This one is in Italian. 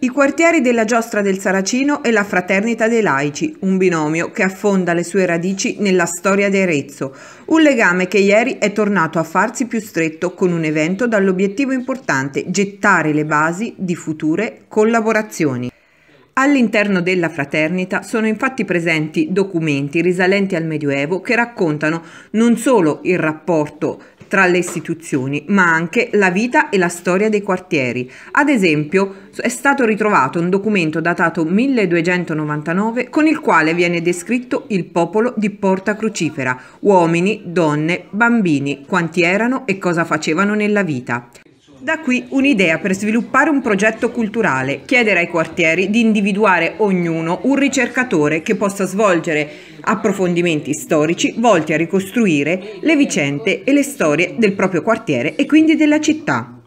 I quartieri della Giostra del Saracino e la Fraternita dei Laici, un binomio che affonda le sue radici nella storia di Arezzo, un legame che ieri è tornato a farsi più stretto con un evento dall'obiettivo importante gettare le basi di future collaborazioni. All'interno della fraternita sono infatti presenti documenti risalenti al Medioevo che raccontano non solo il rapporto tra le istituzioni, ma anche la vita e la storia dei quartieri. Ad esempio, è stato ritrovato un documento datato 1299 con il quale viene descritto il popolo di Porta Crucifera, uomini, donne, bambini, quanti erano e cosa facevano nella vita. Da qui un'idea per sviluppare un progetto culturale, chiedere ai quartieri di individuare ognuno un ricercatore che possa svolgere approfondimenti storici volti a ricostruire le vicende e le storie del proprio quartiere e quindi della città.